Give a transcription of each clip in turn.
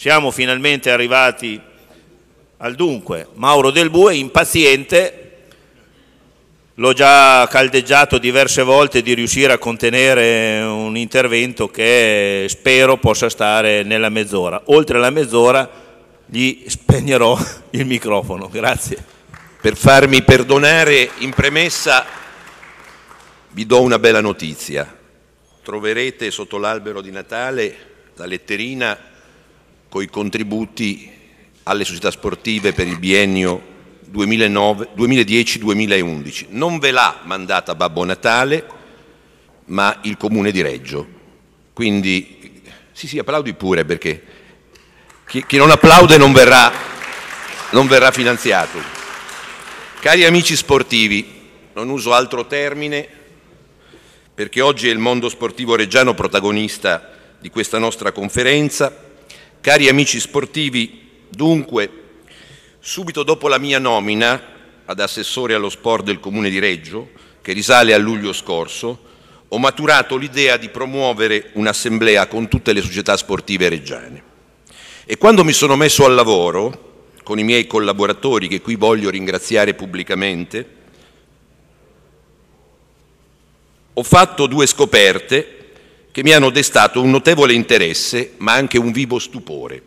Siamo finalmente arrivati al dunque. Mauro Del Bue, impaziente, l'ho già caldeggiato diverse volte di riuscire a contenere un intervento che spero possa stare nella mezz'ora. Oltre la mezz'ora gli spegnerò il microfono. Grazie. Per farmi perdonare in premessa vi do una bella notizia. Troverete sotto l'albero di Natale la letterina coi contributi alle società sportive per il biennio 2010-2011. Non ve l'ha mandata Babbo Natale, ma il Comune di Reggio. Quindi, sì sì, applaudi pure perché chi, chi non applaude non verrà, non verrà finanziato. Cari amici sportivi, non uso altro termine perché oggi è il mondo sportivo reggiano protagonista di questa nostra conferenza Cari amici sportivi, dunque, subito dopo la mia nomina ad assessore allo sport del Comune di Reggio, che risale a luglio scorso, ho maturato l'idea di promuovere un'assemblea con tutte le società sportive reggiane. E quando mi sono messo al lavoro, con i miei collaboratori, che qui voglio ringraziare pubblicamente, ho fatto due scoperte che mi hanno destato un notevole interesse, ma anche un vivo stupore.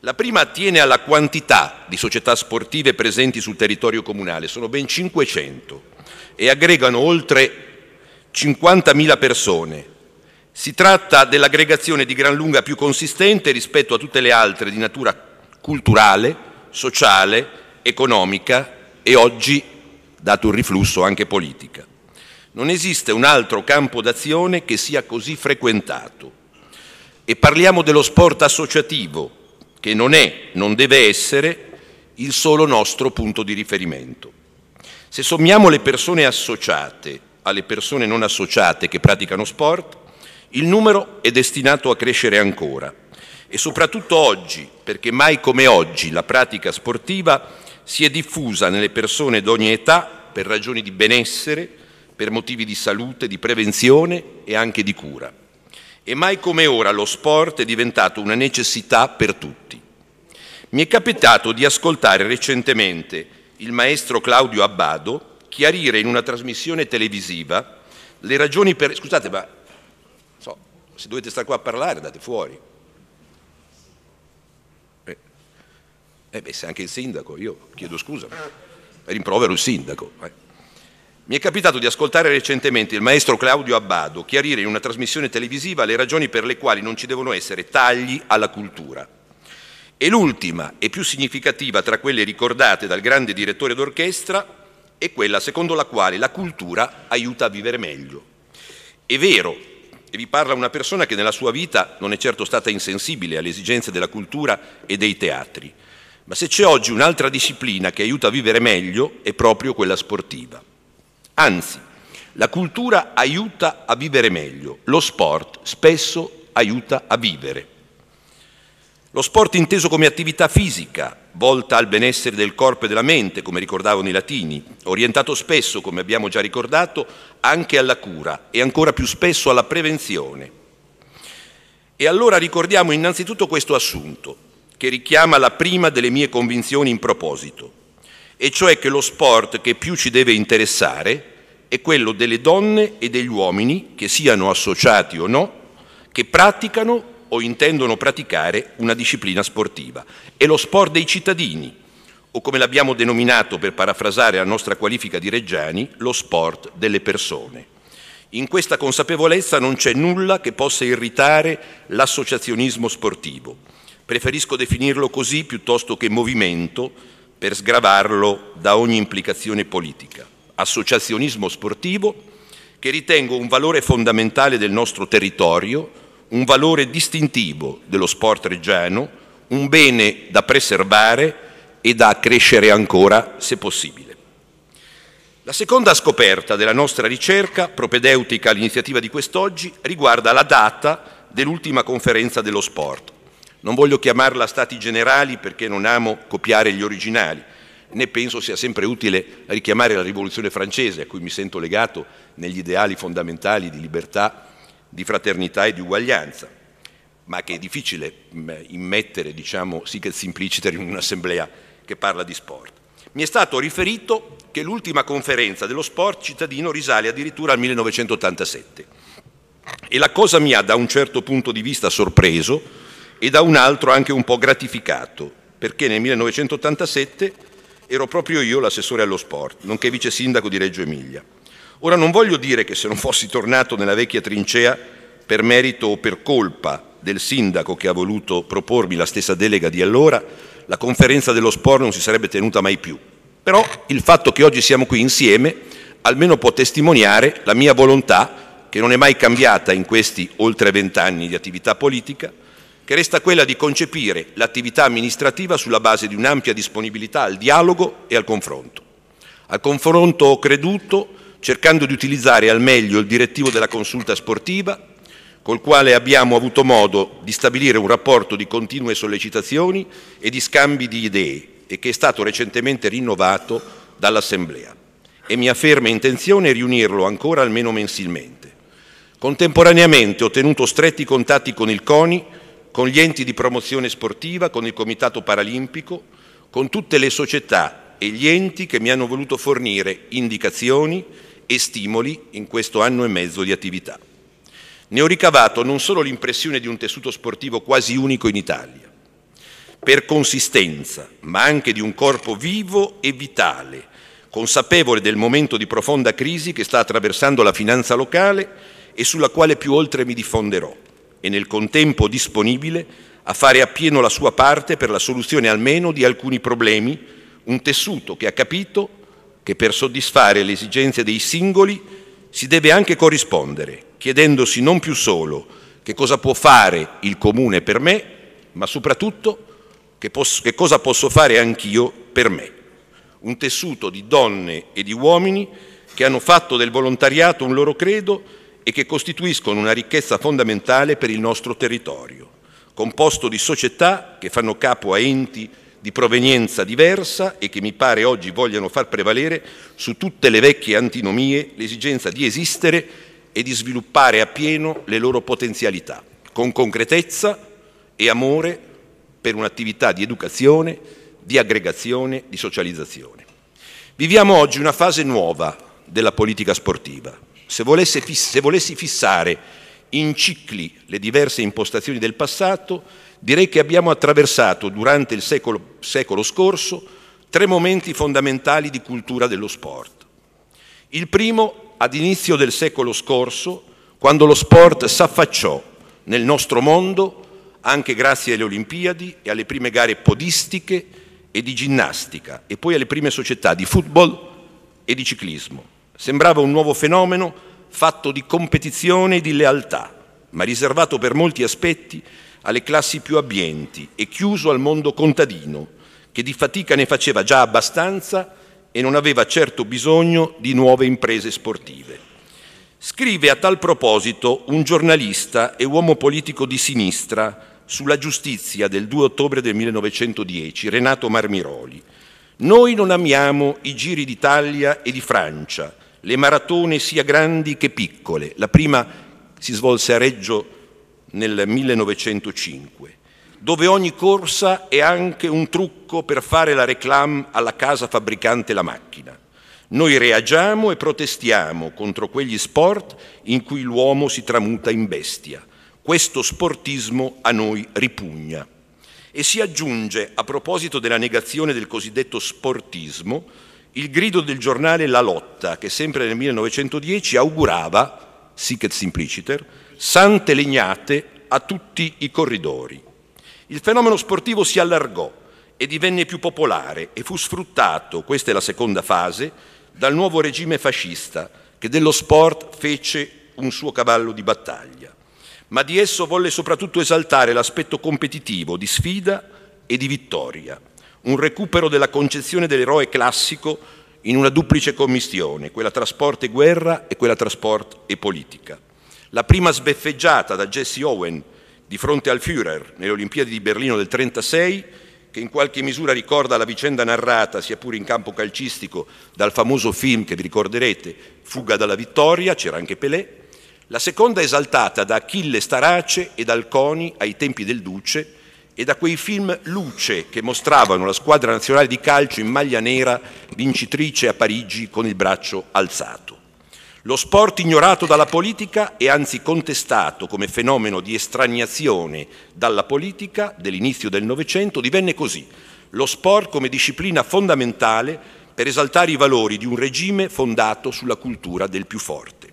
La prima attiene alla quantità di società sportive presenti sul territorio comunale, sono ben 500 e aggregano oltre 50.000 persone. Si tratta dell'aggregazione di gran lunga più consistente rispetto a tutte le altre di natura culturale, sociale, economica e oggi, dato un riflusso, anche politica. Non esiste un altro campo d'azione che sia così frequentato. E parliamo dello sport associativo, che non è, non deve essere, il solo nostro punto di riferimento. Se sommiamo le persone associate alle persone non associate che praticano sport, il numero è destinato a crescere ancora. E soprattutto oggi, perché mai come oggi la pratica sportiva si è diffusa nelle persone d'ogni età per ragioni di benessere, per motivi di salute, di prevenzione e anche di cura. E mai come ora lo sport è diventato una necessità per tutti. Mi è capitato di ascoltare recentemente il maestro Claudio Abbado chiarire in una trasmissione televisiva le ragioni per... Scusate, ma so, se dovete stare qua a parlare andate fuori. Eh, eh beh, se anche il sindaco, io chiedo scusa, rimprovero il sindaco. Eh. Mi è capitato di ascoltare recentemente il maestro Claudio Abbado chiarire in una trasmissione televisiva le ragioni per le quali non ci devono essere tagli alla cultura. E l'ultima e più significativa tra quelle ricordate dal grande direttore d'orchestra è quella secondo la quale la cultura aiuta a vivere meglio. È vero, e vi parla una persona che nella sua vita non è certo stata insensibile alle esigenze della cultura e dei teatri, ma se c'è oggi un'altra disciplina che aiuta a vivere meglio è proprio quella sportiva. Anzi, la cultura aiuta a vivere meglio, lo sport spesso aiuta a vivere. Lo sport inteso come attività fisica, volta al benessere del corpo e della mente, come ricordavano i latini, orientato spesso, come abbiamo già ricordato, anche alla cura e ancora più spesso alla prevenzione. E allora ricordiamo innanzitutto questo assunto, che richiama la prima delle mie convinzioni in proposito e cioè che lo sport che più ci deve interessare è quello delle donne e degli uomini, che siano associati o no, che praticano o intendono praticare una disciplina sportiva. È lo sport dei cittadini, o come l'abbiamo denominato per parafrasare la nostra qualifica di Reggiani, lo sport delle persone. In questa consapevolezza non c'è nulla che possa irritare l'associazionismo sportivo. Preferisco definirlo così piuttosto che movimento, per sgravarlo da ogni implicazione politica. Associazionismo sportivo che ritengo un valore fondamentale del nostro territorio, un valore distintivo dello sport reggiano, un bene da preservare e da crescere ancora se possibile. La seconda scoperta della nostra ricerca, propedeutica all'iniziativa di quest'oggi, riguarda la data dell'ultima conferenza dello sport, non voglio chiamarla Stati Generali perché non amo copiare gli originali, né penso sia sempre utile richiamare la Rivoluzione francese, a cui mi sento legato negli ideali fondamentali di libertà, di fraternità e di uguaglianza, ma che è difficile mm, immettere, diciamo, secret simpliciter in un'assemblea che parla di sport. Mi è stato riferito che l'ultima conferenza dello sport cittadino risale addirittura al 1987 e la cosa mi ha da un certo punto di vista sorpreso e da un altro anche un po' gratificato, perché nel 1987 ero proprio io l'assessore allo sport, nonché vice sindaco di Reggio Emilia. Ora non voglio dire che se non fossi tornato nella vecchia trincea per merito o per colpa del sindaco che ha voluto propormi la stessa delega di allora, la conferenza dello sport non si sarebbe tenuta mai più. Però il fatto che oggi siamo qui insieme almeno può testimoniare la mia volontà, che non è mai cambiata in questi oltre vent'anni di attività politica, che resta quella di concepire l'attività amministrativa sulla base di un'ampia disponibilità al dialogo e al confronto. Al confronto ho creduto cercando di utilizzare al meglio il direttivo della consulta sportiva, col quale abbiamo avuto modo di stabilire un rapporto di continue sollecitazioni e di scambi di idee e che è stato recentemente rinnovato dall'Assemblea. E mia ferma intenzione è riunirlo ancora almeno mensilmente. Contemporaneamente ho tenuto stretti contatti con il CONI con gli enti di promozione sportiva, con il Comitato Paralimpico, con tutte le società e gli enti che mi hanno voluto fornire indicazioni e stimoli in questo anno e mezzo di attività. Ne ho ricavato non solo l'impressione di un tessuto sportivo quasi unico in Italia, per consistenza, ma anche di un corpo vivo e vitale, consapevole del momento di profonda crisi che sta attraversando la finanza locale e sulla quale più oltre mi diffonderò e nel contempo disponibile a fare appieno la sua parte per la soluzione almeno di alcuni problemi, un tessuto che ha capito che per soddisfare le esigenze dei singoli si deve anche corrispondere, chiedendosi non più solo che cosa può fare il comune per me, ma soprattutto che, posso, che cosa posso fare anch'io per me. Un tessuto di donne e di uomini che hanno fatto del volontariato un loro credo e che costituiscono una ricchezza fondamentale per il nostro territorio, composto di società che fanno capo a enti di provenienza diversa e che mi pare oggi vogliano far prevalere su tutte le vecchie antinomie l'esigenza di esistere e di sviluppare appieno le loro potenzialità, con concretezza e amore per un'attività di educazione, di aggregazione, di socializzazione. Viviamo oggi una fase nuova della politica sportiva, se, volesse, se volessi fissare in cicli le diverse impostazioni del passato, direi che abbiamo attraversato durante il secolo, secolo scorso tre momenti fondamentali di cultura dello sport. Il primo, ad inizio del secolo scorso, quando lo sport s'affacciò nel nostro mondo, anche grazie alle Olimpiadi e alle prime gare podistiche e di ginnastica, e poi alle prime società di football e di ciclismo. Sembrava un nuovo fenomeno fatto di competizione e di lealtà, ma riservato per molti aspetti alle classi più abbienti e chiuso al mondo contadino, che di fatica ne faceva già abbastanza e non aveva certo bisogno di nuove imprese sportive. Scrive a tal proposito un giornalista e uomo politico di sinistra sulla giustizia del 2 ottobre del 1910, Renato Marmiroli. Noi non amiamo i giri d'Italia e di Francia, le maratone sia grandi che piccole. La prima si svolse a Reggio nel 1905, dove ogni corsa è anche un trucco per fare la reclame alla casa fabbricante la macchina. Noi reagiamo e protestiamo contro quegli sport in cui l'uomo si tramuta in bestia. Questo sportismo a noi ripugna. E si aggiunge, a proposito della negazione del cosiddetto sportismo, il grido del giornale La Lotta, che sempre nel 1910 augurava, sic et simpliciter, sante legnate a tutti i corridori. Il fenomeno sportivo si allargò e divenne più popolare e fu sfruttato, questa è la seconda fase, dal nuovo regime fascista che dello sport fece un suo cavallo di battaglia. Ma di esso volle soprattutto esaltare l'aspetto competitivo di sfida e di vittoria un recupero della concezione dell'eroe classico in una duplice commistione, quella tra sport e guerra e quella tra sport e politica. La prima sbeffeggiata da Jesse Owen di fronte al Führer nelle Olimpiadi di Berlino del 1936, che in qualche misura ricorda la vicenda narrata, sia pure in campo calcistico, dal famoso film che vi ricorderete, Fuga dalla vittoria, c'era anche Pelé, la seconda esaltata da Achille Starace e dal Coni ai tempi del Duce, e da quei film luce che mostravano la squadra nazionale di calcio in maglia nera vincitrice a Parigi con il braccio alzato. Lo sport ignorato dalla politica e anzi contestato come fenomeno di estraniazione dalla politica dell'inizio del Novecento divenne così, lo sport come disciplina fondamentale per esaltare i valori di un regime fondato sulla cultura del più forte.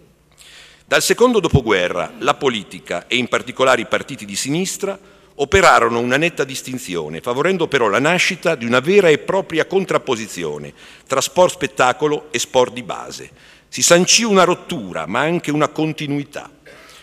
Dal secondo dopoguerra la politica e in particolare i partiti di sinistra operarono una netta distinzione, favorendo però la nascita di una vera e propria contrapposizione tra sport spettacolo e sport di base. Si sancì una rottura, ma anche una continuità.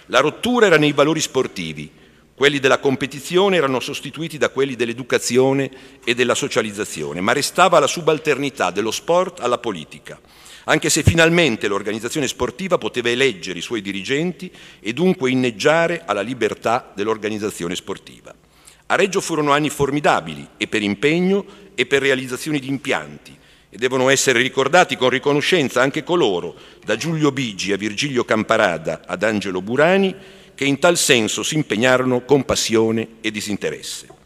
La rottura era nei valori sportivi, quelli della competizione erano sostituiti da quelli dell'educazione e della socializzazione, ma restava la subalternità dello sport alla politica anche se finalmente l'organizzazione sportiva poteva eleggere i suoi dirigenti e dunque inneggiare alla libertà dell'organizzazione sportiva. A Reggio furono anni formidabili e per impegno e per realizzazione di impianti e devono essere ricordati con riconoscenza anche coloro, da Giulio Bigi a Virgilio Camparada ad Angelo Burani, che in tal senso si impegnarono con passione e disinteresse.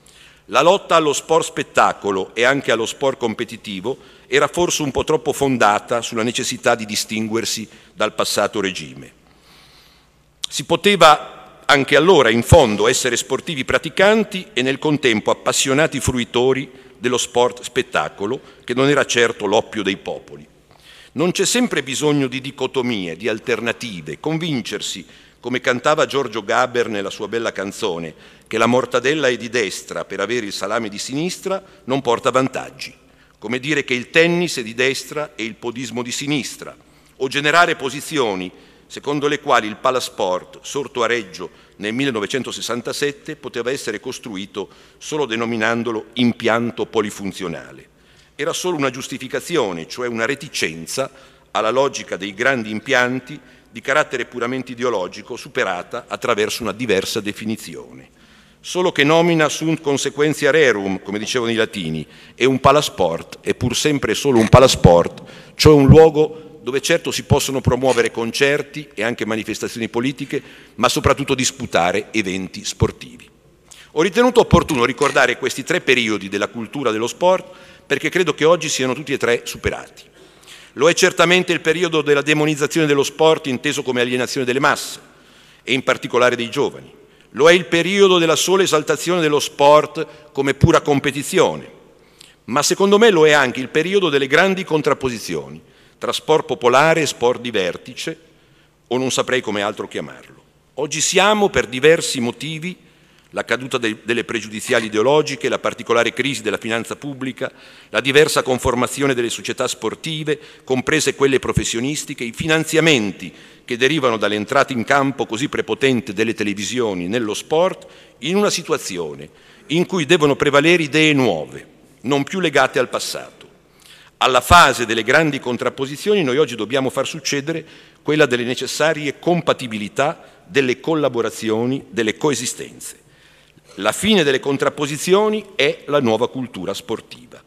La lotta allo sport spettacolo e anche allo sport competitivo era forse un po' troppo fondata sulla necessità di distinguersi dal passato regime. Si poteva anche allora, in fondo, essere sportivi praticanti e nel contempo appassionati fruitori dello sport spettacolo, che non era certo l'oppio dei popoli. Non c'è sempre bisogno di dicotomie, di alternative, convincersi, come cantava Giorgio Gaber nella sua bella canzone, che la mortadella è di destra per avere il salame di sinistra non porta vantaggi come dire che il tennis è di destra e il podismo di sinistra, o generare posizioni secondo le quali il palasport, sorto a Reggio nel 1967, poteva essere costruito solo denominandolo impianto polifunzionale. Era solo una giustificazione, cioè una reticenza alla logica dei grandi impianti di carattere puramente ideologico superata attraverso una diversa definizione solo che nomina sunt consequentia rerum, come dicevano i latini, e un palasport è pur sempre solo un palasport, cioè un luogo dove certo si possono promuovere concerti e anche manifestazioni politiche, ma soprattutto disputare eventi sportivi. Ho ritenuto opportuno ricordare questi tre periodi della cultura dello sport perché credo che oggi siano tutti e tre superati. Lo è certamente il periodo della demonizzazione dello sport inteso come alienazione delle masse e in particolare dei giovani. Lo è il periodo della sola esaltazione dello sport come pura competizione, ma secondo me lo è anche il periodo delle grandi contrapposizioni tra sport popolare e sport di vertice, o non saprei come altro chiamarlo. Oggi siamo, per diversi motivi, la caduta dei, delle pregiudiziali ideologiche, la particolare crisi della finanza pubblica, la diversa conformazione delle società sportive, comprese quelle professionistiche, i finanziamenti che derivano dall'entrata in campo così prepotente delle televisioni nello sport, in una situazione in cui devono prevalere idee nuove, non più legate al passato. Alla fase delle grandi contrapposizioni noi oggi dobbiamo far succedere quella delle necessarie compatibilità, delle collaborazioni, delle coesistenze. La fine delle contrapposizioni è la nuova cultura sportiva.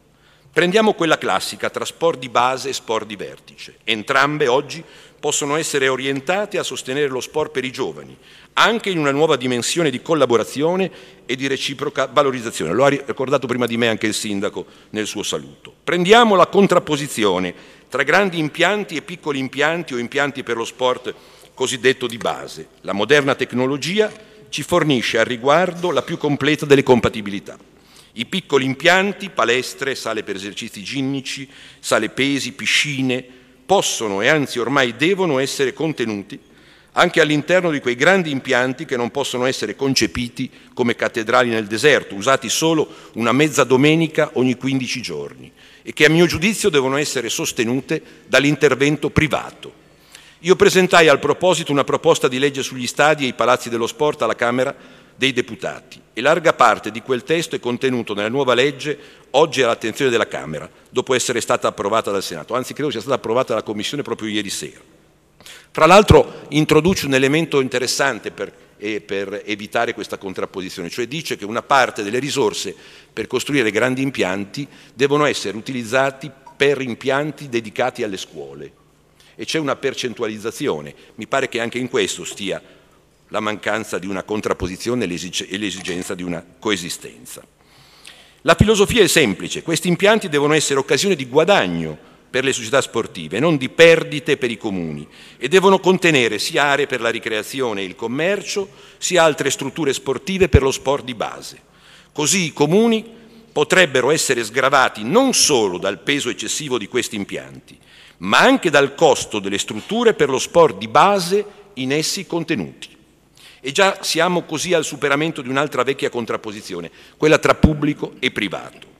Prendiamo quella classica tra sport di base e sport di vertice. Entrambe oggi possono essere orientate a sostenere lo sport per i giovani, anche in una nuova dimensione di collaborazione e di reciproca valorizzazione. Lo ha ricordato prima di me anche il sindaco nel suo saluto. Prendiamo la contrapposizione tra grandi impianti e piccoli impianti o impianti per lo sport cosiddetto di base. La moderna tecnologia ci fornisce al riguardo la più completa delle compatibilità. I piccoli impianti, palestre, sale per esercizi ginnici, sale pesi, piscine, possono e anzi ormai devono essere contenuti anche all'interno di quei grandi impianti che non possono essere concepiti come cattedrali nel deserto, usati solo una mezza domenica ogni 15 giorni e che a mio giudizio devono essere sostenute dall'intervento privato io presentai al proposito una proposta di legge sugli stadi e i palazzi dello sport alla Camera dei Deputati e larga parte di quel testo è contenuto nella nuova legge oggi all'attenzione della Camera, dopo essere stata approvata dal Senato, anzi credo sia stata approvata dalla Commissione proprio ieri sera. Fra l'altro introduce un elemento interessante per, eh, per evitare questa contrapposizione, cioè dice che una parte delle risorse per costruire grandi impianti devono essere utilizzati per impianti dedicati alle scuole e c'è una percentualizzazione. Mi pare che anche in questo stia la mancanza di una contrapposizione e l'esigenza di una coesistenza. La filosofia è semplice, questi impianti devono essere occasione di guadagno per le società sportive, non di perdite per i comuni e devono contenere sia aree per la ricreazione e il commercio, sia altre strutture sportive per lo sport di base. Così i comuni potrebbero essere sgravati non solo dal peso eccessivo di questi impianti, ma anche dal costo delle strutture per lo sport di base in essi contenuti. E già siamo così al superamento di un'altra vecchia contrapposizione, quella tra pubblico e privato.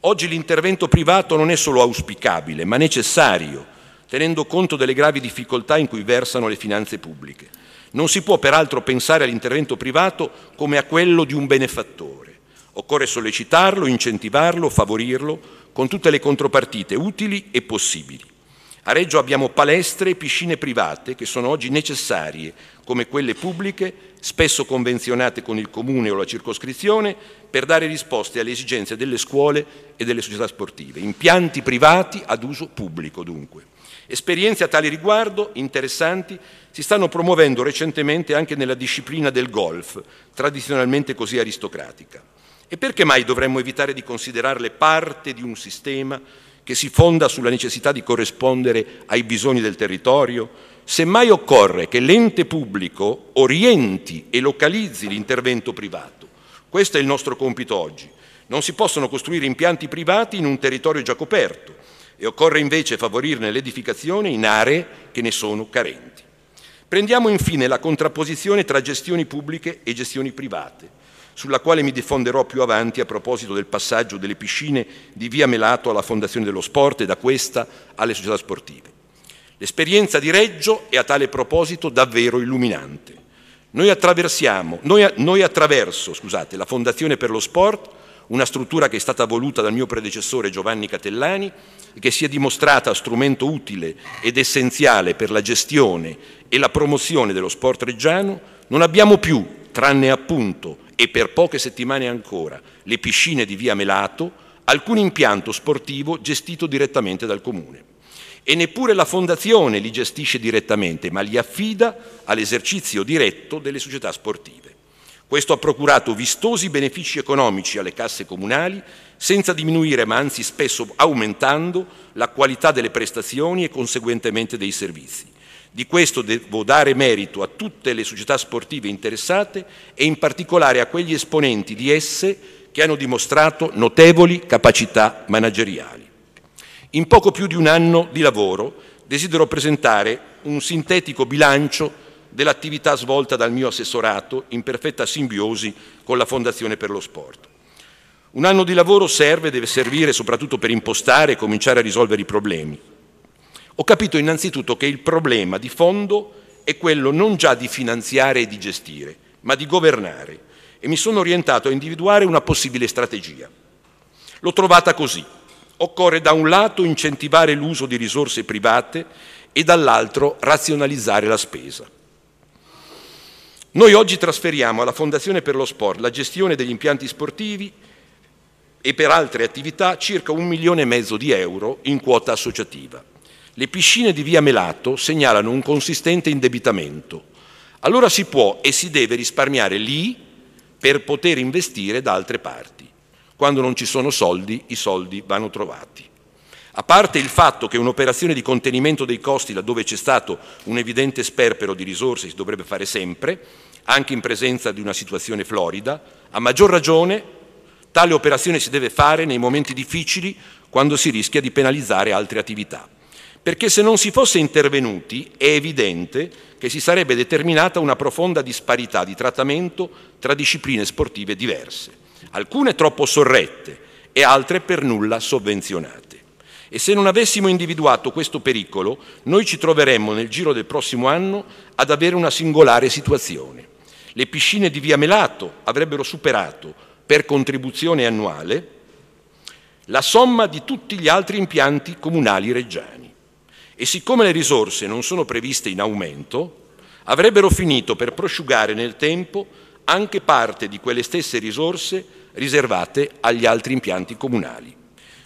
Oggi l'intervento privato non è solo auspicabile, ma necessario, tenendo conto delle gravi difficoltà in cui versano le finanze pubbliche. Non si può peraltro pensare all'intervento privato come a quello di un benefattore. Occorre sollecitarlo, incentivarlo, favorirlo con tutte le contropartite utili e possibili. A Reggio abbiamo palestre e piscine private che sono oggi necessarie, come quelle pubbliche, spesso convenzionate con il comune o la circoscrizione, per dare risposte alle esigenze delle scuole e delle società sportive. Impianti privati ad uso pubblico, dunque. Esperienze a tale riguardo interessanti si stanno promuovendo recentemente anche nella disciplina del golf, tradizionalmente così aristocratica. E perché mai dovremmo evitare di considerarle parte di un sistema che si fonda sulla necessità di corrispondere ai bisogni del territorio, semmai occorre che l'ente pubblico orienti e localizzi l'intervento privato. Questo è il nostro compito oggi. Non si possono costruire impianti privati in un territorio già coperto e occorre invece favorirne l'edificazione in aree che ne sono carenti. Prendiamo infine la contrapposizione tra gestioni pubbliche e gestioni private sulla quale mi diffonderò più avanti a proposito del passaggio delle piscine di Via Melato alla Fondazione dello Sport e da questa alle società sportive. L'esperienza di Reggio è a tale proposito davvero illuminante. Noi, noi, noi attraverso scusate, la Fondazione per lo Sport, una struttura che è stata voluta dal mio predecessore Giovanni Catellani e che si è dimostrata strumento utile ed essenziale per la gestione e la promozione dello sport reggiano, non abbiamo più, tranne appunto e per poche settimane ancora le piscine di via Melato, alcun impianto sportivo gestito direttamente dal comune. E neppure la fondazione li gestisce direttamente, ma li affida all'esercizio diretto delle società sportive. Questo ha procurato vistosi benefici economici alle casse comunali, senza diminuire, ma anzi spesso aumentando, la qualità delle prestazioni e conseguentemente dei servizi. Di questo devo dare merito a tutte le società sportive interessate e in particolare a quegli esponenti di esse che hanno dimostrato notevoli capacità manageriali. In poco più di un anno di lavoro desidero presentare un sintetico bilancio dell'attività svolta dal mio assessorato in perfetta simbiosi con la Fondazione per lo Sport. Un anno di lavoro serve, e deve servire soprattutto per impostare e cominciare a risolvere i problemi. Ho capito innanzitutto che il problema di fondo è quello non già di finanziare e di gestire, ma di governare e mi sono orientato a individuare una possibile strategia. L'ho trovata così. Occorre da un lato incentivare l'uso di risorse private e dall'altro razionalizzare la spesa. Noi oggi trasferiamo alla Fondazione per lo Sport la gestione degli impianti sportivi e per altre attività circa un milione e mezzo di euro in quota associativa. Le piscine di via Melato segnalano un consistente indebitamento. Allora si può e si deve risparmiare lì per poter investire da altre parti. Quando non ci sono soldi, i soldi vanno trovati. A parte il fatto che un'operazione di contenimento dei costi, laddove c'è stato un evidente sperpero di risorse, si dovrebbe fare sempre, anche in presenza di una situazione florida, a maggior ragione tale operazione si deve fare nei momenti difficili quando si rischia di penalizzare altre attività perché se non si fosse intervenuti è evidente che si sarebbe determinata una profonda disparità di trattamento tra discipline sportive diverse, alcune troppo sorrette e altre per nulla sovvenzionate. E se non avessimo individuato questo pericolo, noi ci troveremmo nel giro del prossimo anno ad avere una singolare situazione. Le piscine di Via Melato avrebbero superato per contribuzione annuale la somma di tutti gli altri impianti comunali reggiani e siccome le risorse non sono previste in aumento, avrebbero finito per prosciugare nel tempo anche parte di quelle stesse risorse riservate agli altri impianti comunali.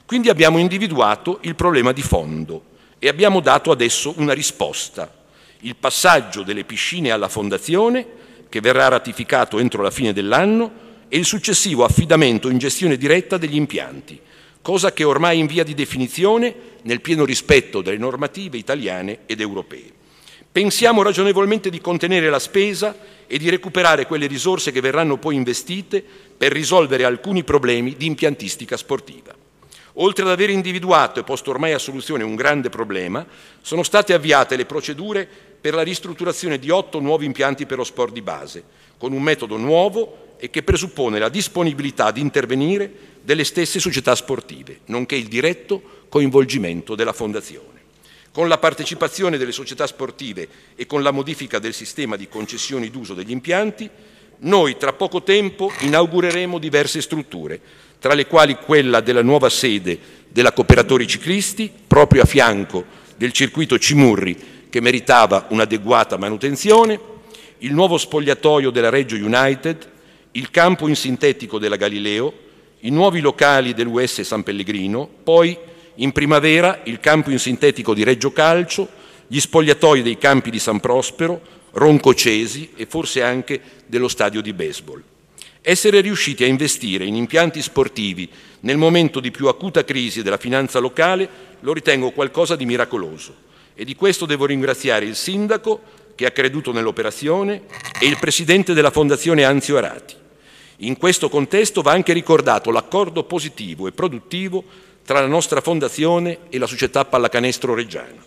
Quindi abbiamo individuato il problema di fondo e abbiamo dato adesso una risposta, il passaggio delle piscine alla fondazione che verrà ratificato entro la fine dell'anno e il successivo affidamento in gestione diretta degli impianti cosa che è ormai in via di definizione nel pieno rispetto delle normative italiane ed europee. Pensiamo ragionevolmente di contenere la spesa e di recuperare quelle risorse che verranno poi investite per risolvere alcuni problemi di impiantistica sportiva. Oltre ad aver individuato e posto ormai a soluzione un grande problema, sono state avviate le procedure per la ristrutturazione di otto nuovi impianti per lo sport di base, con un metodo nuovo e che presuppone la disponibilità di intervenire delle stesse società sportive, nonché il diretto coinvolgimento della Fondazione. Con la partecipazione delle società sportive e con la modifica del sistema di concessioni d'uso degli impianti, noi tra poco tempo inaugureremo diverse strutture, tra le quali quella della nuova sede della Cooperatori Ciclisti, proprio a fianco del circuito Cimurri, che meritava un'adeguata manutenzione, il nuovo spogliatoio della Reggio United, il campo in sintetico della Galileo, i nuovi locali dell'US San Pellegrino, poi in primavera il campo in sintetico di Reggio Calcio, gli spogliatoi dei campi di San Prospero, Roncocesi e forse anche dello stadio di baseball. Essere riusciti a investire in impianti sportivi nel momento di più acuta crisi della finanza locale lo ritengo qualcosa di miracoloso e di questo devo ringraziare il sindaco che ha creduto nell'operazione e il presidente della Fondazione Anzio Arati. In questo contesto va anche ricordato l'accordo positivo e produttivo tra la nostra fondazione e la società pallacanestro reggiana,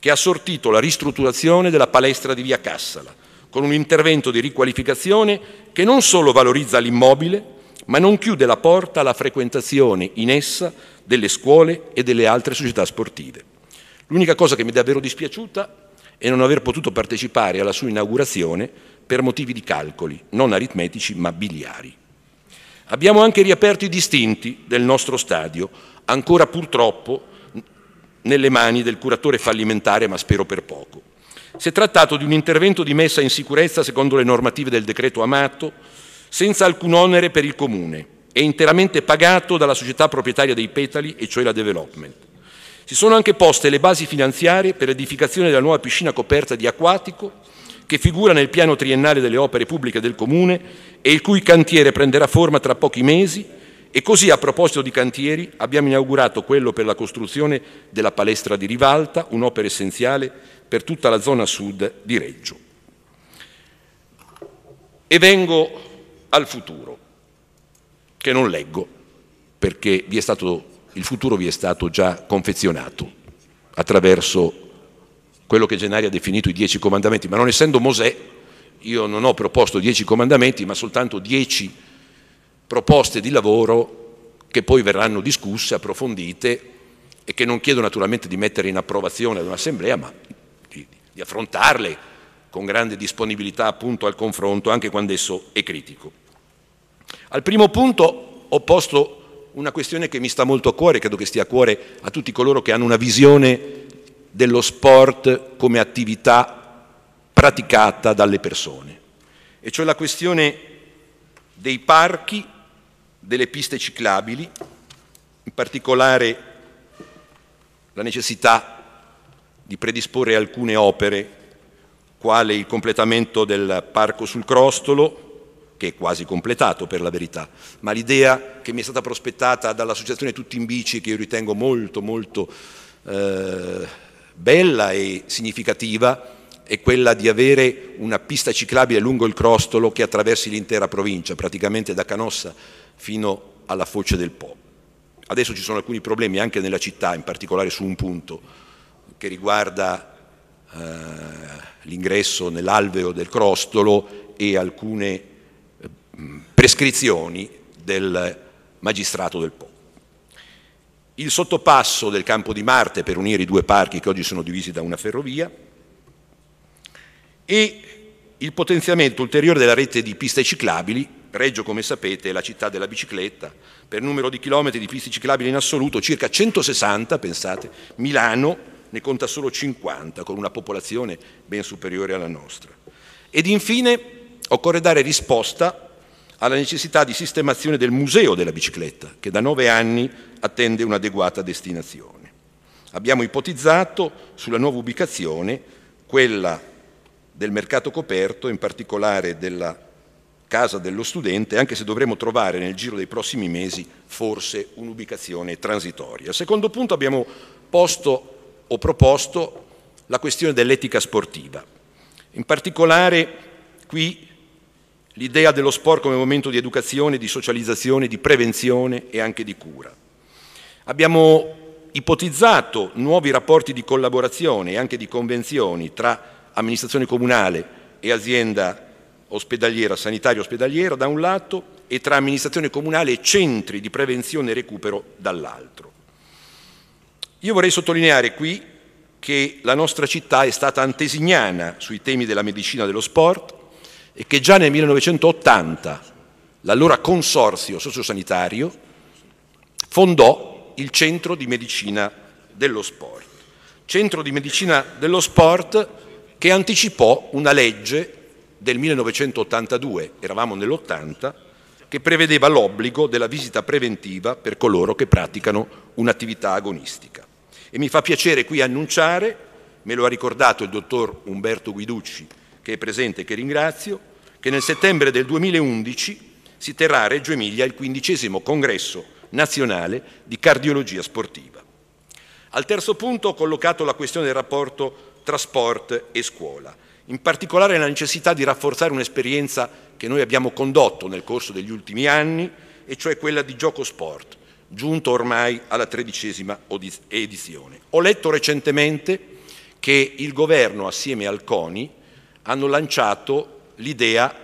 che ha sortito la ristrutturazione della palestra di via Cassala, con un intervento di riqualificazione che non solo valorizza l'immobile, ma non chiude la porta alla frequentazione in essa delle scuole e delle altre società sportive. L'unica cosa che mi è davvero dispiaciuta è non aver potuto partecipare alla sua inaugurazione per motivi di calcoli, non aritmetici ma biliari. Abbiamo anche riaperto i distinti del nostro stadio, ancora purtroppo nelle mani del curatore fallimentare, ma spero per poco. Si è trattato di un intervento di messa in sicurezza secondo le normative del decreto Amato, senza alcun onere per il Comune e interamente pagato dalla società proprietaria dei petali, e cioè la Development. Si sono anche poste le basi finanziarie per l'edificazione della nuova piscina coperta di acquatico, che figura nel piano triennale delle opere pubbliche del Comune e il cui cantiere prenderà forma tra pochi mesi e così a proposito di cantieri abbiamo inaugurato quello per la costruzione della palestra di Rivalta, un'opera essenziale per tutta la zona sud di Reggio. E vengo al futuro, che non leggo perché stato, il futuro vi è stato già confezionato attraverso quello che Genari ha definito i dieci comandamenti, ma non essendo Mosè, io non ho proposto dieci comandamenti, ma soltanto dieci proposte di lavoro che poi verranno discusse, approfondite e che non chiedo naturalmente di mettere in approvazione ad un'assemblea, ma di, di affrontarle con grande disponibilità appunto al confronto, anche quando esso è critico. Al primo punto ho posto una questione che mi sta molto a cuore, credo che stia a cuore a tutti coloro che hanno una visione dello sport come attività praticata dalle persone, e cioè la questione dei parchi, delle piste ciclabili, in particolare la necessità di predisporre alcune opere, quale il completamento del parco sul Crostolo, che è quasi completato per la verità, ma l'idea che mi è stata prospettata dall'associazione Tutti in Bici, che io ritengo molto, molto eh, bella e significativa è quella di avere una pista ciclabile lungo il crostolo che attraversi l'intera provincia, praticamente da Canossa fino alla foce del Po. Adesso ci sono alcuni problemi anche nella città, in particolare su un punto che riguarda eh, l'ingresso nell'alveo del crostolo e alcune eh, prescrizioni del magistrato del Po il sottopasso del campo di Marte per unire i due parchi che oggi sono divisi da una ferrovia e il potenziamento ulteriore della rete di piste ciclabili. Reggio, come sapete, è la città della bicicletta, per numero di chilometri di piste ciclabili in assoluto, circa 160, pensate, Milano ne conta solo 50, con una popolazione ben superiore alla nostra. Ed infine occorre dare risposta alla necessità di sistemazione del museo della bicicletta, che da nove anni attende un'adeguata destinazione. Abbiamo ipotizzato sulla nuova ubicazione quella del mercato coperto, in particolare della casa dello studente, anche se dovremo trovare nel giro dei prossimi mesi forse un'ubicazione transitoria. Al secondo punto abbiamo posto o proposto la questione dell'etica sportiva. In particolare qui l'idea dello sport come momento di educazione, di socializzazione, di prevenzione e anche di cura. Abbiamo ipotizzato nuovi rapporti di collaborazione e anche di convenzioni tra amministrazione comunale e azienda ospedaliera, sanitaria ospedaliera da un lato e tra amministrazione comunale e centri di prevenzione e recupero dall'altro. Io vorrei sottolineare qui che la nostra città è stata antesignana sui temi della medicina dello sport, e che già nel 1980 l'allora consorzio sociosanitario fondò il centro di medicina dello sport. Centro di medicina dello sport che anticipò una legge del 1982, eravamo nell'80, che prevedeva l'obbligo della visita preventiva per coloro che praticano un'attività agonistica. E mi fa piacere qui annunciare, me lo ha ricordato il dottor Umberto Guiducci, che è presente e che ringrazio, che nel settembre del 2011 si terrà a Reggio Emilia il quindicesimo congresso nazionale di cardiologia sportiva. Al terzo punto ho collocato la questione del rapporto tra sport e scuola, in particolare la necessità di rafforzare un'esperienza che noi abbiamo condotto nel corso degli ultimi anni, e cioè quella di gioco sport, giunto ormai alla tredicesima edizione. Ho letto recentemente che il governo, assieme al CONI, hanno lanciato l'idea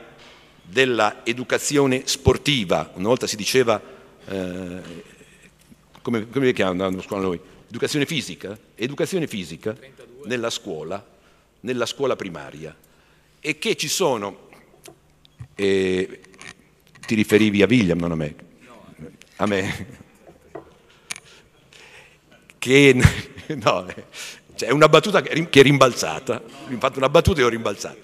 dell'educazione sportiva, una volta si diceva, eh, come, come chiamano chiamavano a noi? Educazione fisica? Educazione fisica nella scuola, nella scuola primaria e che ci sono, eh, ti riferivi a William, non a me, a me, che no, eh, cioè, è una battuta che è rimbalzata, ho fatto una battuta e ho rimbalzato,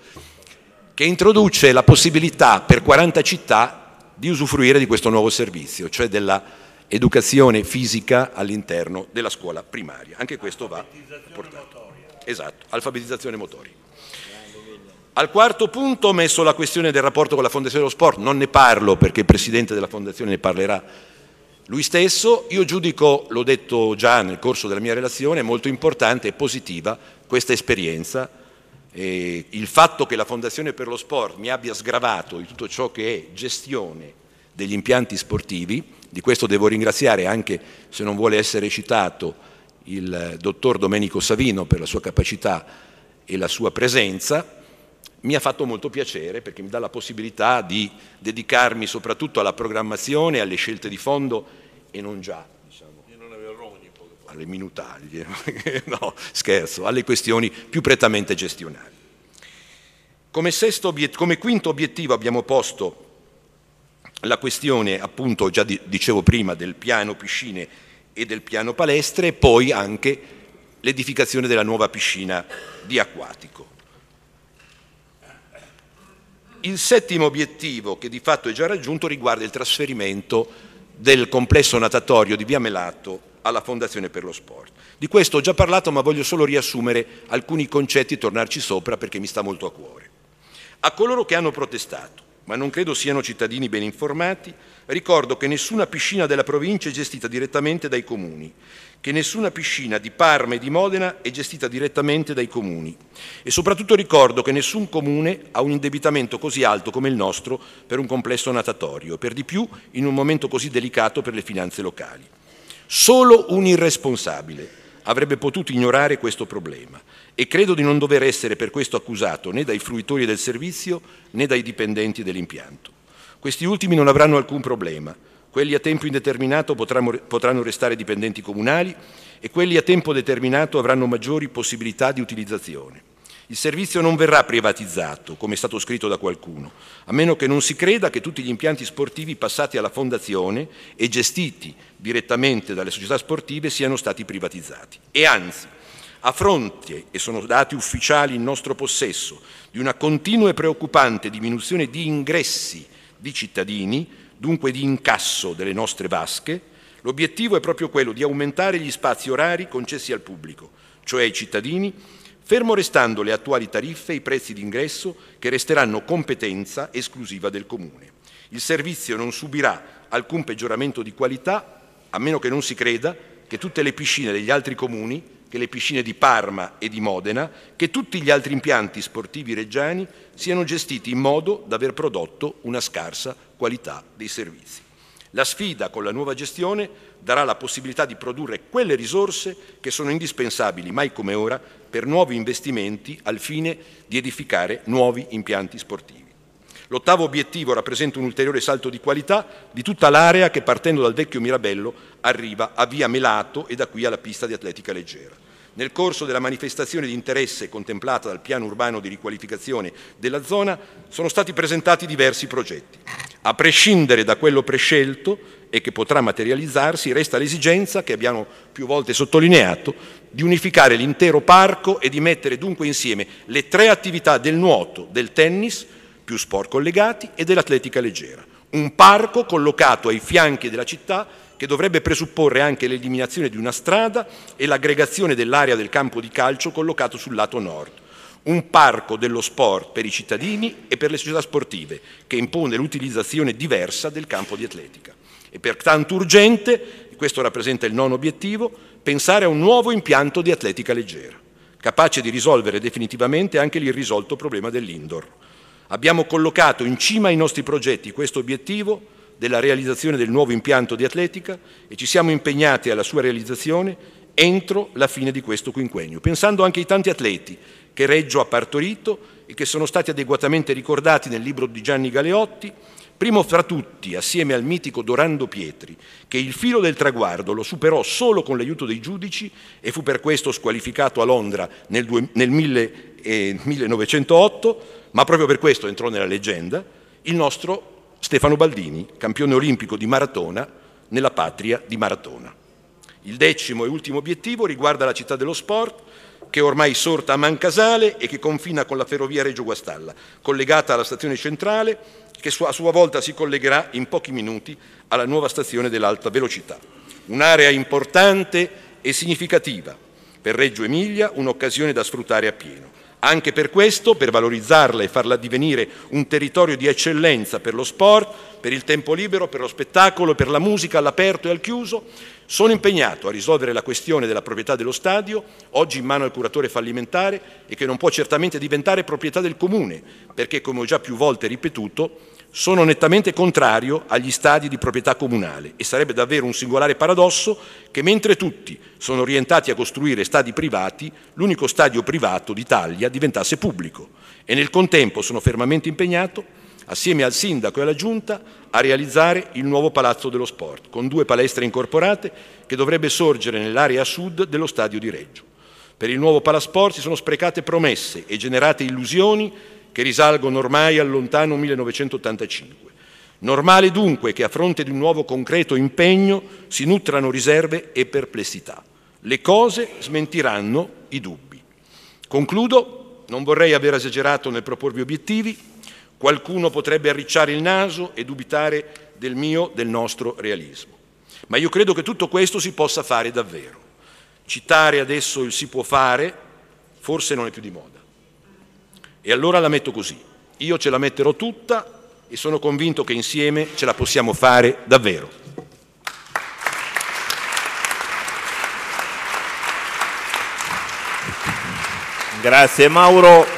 che introduce la possibilità per 40 città di usufruire di questo nuovo servizio, cioè dell'educazione fisica all'interno della scuola primaria. Anche questo va portato. Motoria. Esatto, alfabetizzazione motori. Al quarto punto ho messo la questione del rapporto con la Fondazione dello Sport, non ne parlo perché il Presidente della Fondazione ne parlerà lui stesso, io giudico, l'ho detto già nel corso della mia relazione, molto importante e positiva questa esperienza. E il fatto che la Fondazione per lo Sport mi abbia sgravato di tutto ciò che è gestione degli impianti sportivi, di questo devo ringraziare anche se non vuole essere citato il dottor Domenico Savino per la sua capacità e la sua presenza, mi ha fatto molto piacere perché mi dà la possibilità di dedicarmi soprattutto alla programmazione, alle scelte di fondo e non già diciamo, alle minutaglie, no, scherzo, alle questioni più prettamente gestionali. Come, obiet- come quinto obiettivo abbiamo posto la questione, appunto, già di- dicevo prima, del piano piscine e del piano palestre e poi anche l'edificazione della nuova piscina di acquatico. Il settimo obiettivo, che di fatto è già raggiunto, riguarda il trasferimento del complesso natatorio di Via Melato alla Fondazione per lo Sport. Di questo ho già parlato, ma voglio solo riassumere alcuni concetti e tornarci sopra perché mi sta molto a cuore. A coloro che hanno protestato ma non credo siano cittadini ben informati, ricordo che nessuna piscina della provincia è gestita direttamente dai comuni, che nessuna piscina di Parma e di Modena è gestita direttamente dai comuni e soprattutto ricordo che nessun comune ha un indebitamento così alto come il nostro per un complesso natatorio per di più in un momento così delicato per le finanze locali. Solo un irresponsabile avrebbe potuto ignorare questo problema e credo di non dover essere per questo accusato né dai fruitori del servizio né dai dipendenti dell'impianto. Questi ultimi non avranno alcun problema. Quelli a tempo indeterminato potranno restare dipendenti comunali e quelli a tempo determinato avranno maggiori possibilità di utilizzazione. Il servizio non verrà privatizzato, come è stato scritto da qualcuno, a meno che non si creda che tutti gli impianti sportivi passati alla fondazione e gestiti direttamente dalle società sportive siano stati privatizzati. E anzi, a fronte, e sono dati ufficiali in nostro possesso, di una continua e preoccupante diminuzione di ingressi di cittadini, dunque di incasso delle nostre vasche, l'obiettivo è proprio quello di aumentare gli spazi orari concessi al pubblico, cioè ai cittadini, fermo restando le attuali tariffe e i prezzi d'ingresso che resteranno competenza esclusiva del Comune. Il servizio non subirà alcun peggioramento di qualità, a meno che non si creda che tutte le piscine degli altri comuni che le piscine di Parma e di Modena, che tutti gli altri impianti sportivi reggiani siano gestiti in modo da aver prodotto una scarsa qualità dei servizi. La sfida con la nuova gestione darà la possibilità di produrre quelle risorse che sono indispensabili, mai come ora, per nuovi investimenti al fine di edificare nuovi impianti sportivi. L'ottavo obiettivo rappresenta un ulteriore salto di qualità di tutta l'area che partendo dal vecchio Mirabello arriva a via Melato e da qui alla pista di atletica leggera. Nel corso della manifestazione di interesse contemplata dal piano urbano di riqualificazione della zona sono stati presentati diversi progetti. A prescindere da quello prescelto e che potrà materializzarsi, resta l'esigenza, che abbiamo più volte sottolineato, di unificare l'intero parco e di mettere dunque insieme le tre attività del nuoto, del tennis, più sport collegati e dell'atletica leggera. Un parco collocato ai fianchi della città che dovrebbe presupporre anche l'eliminazione di una strada e l'aggregazione dell'area del campo di calcio collocato sul lato nord. Un parco dello sport per i cittadini e per le società sportive che impone l'utilizzazione diversa del campo di atletica. E pertanto urgente, e questo rappresenta il nono obiettivo, pensare a un nuovo impianto di atletica leggera, capace di risolvere definitivamente anche l'irrisolto problema dell'indoor Abbiamo collocato in cima ai nostri progetti questo obiettivo della realizzazione del nuovo impianto di atletica e ci siamo impegnati alla sua realizzazione entro la fine di questo quinquennio, pensando anche ai tanti atleti che Reggio ha partorito e che sono stati adeguatamente ricordati nel libro di Gianni Galeotti, primo fra tutti assieme al mitico Dorando Pietri, che il filo del traguardo lo superò solo con l'aiuto dei giudici e fu per questo squalificato a Londra nel, 1912 e 1908, ma proprio per questo entrò nella leggenda, il nostro Stefano Baldini, campione olimpico di maratona nella patria di Maratona. Il decimo e ultimo obiettivo riguarda la città dello sport, che è ormai sorta a Mancasale e che confina con la ferrovia Reggio Guastalla, collegata alla stazione centrale, che a sua volta si collegherà in pochi minuti alla nuova stazione dell'alta velocità. Un'area importante e significativa per Reggio Emilia, un'occasione da sfruttare appieno. Anche per questo, per valorizzarla e farla divenire un territorio di eccellenza per lo sport, per il tempo libero, per lo spettacolo, per la musica all'aperto e al chiuso, sono impegnato a risolvere la questione della proprietà dello stadio, oggi in mano al curatore fallimentare e che non può certamente diventare proprietà del Comune, perché, come ho già più volte ripetuto, sono nettamente contrario agli stadi di proprietà comunale e sarebbe davvero un singolare paradosso che mentre tutti sono orientati a costruire stadi privati, l'unico stadio privato d'Italia diventasse pubblico e nel contempo sono fermamente impegnato, assieme al sindaco e alla giunta, a realizzare il nuovo palazzo dello sport, con due palestre incorporate che dovrebbe sorgere nell'area sud dello stadio di Reggio. Per il nuovo palasport si sono sprecate promesse e generate illusioni che risalgono ormai al lontano 1985. Normale dunque che a fronte di un nuovo concreto impegno si nutrano riserve e perplessità. Le cose smentiranno i dubbi. Concludo, non vorrei aver esagerato nel proporvi obiettivi, qualcuno potrebbe arricciare il naso e dubitare del mio, del nostro realismo. Ma io credo che tutto questo si possa fare davvero. Citare adesso il si può fare forse non è più di moda. E allora la metto così. Io ce la metterò tutta e sono convinto che insieme ce la possiamo fare davvero. Grazie Mauro.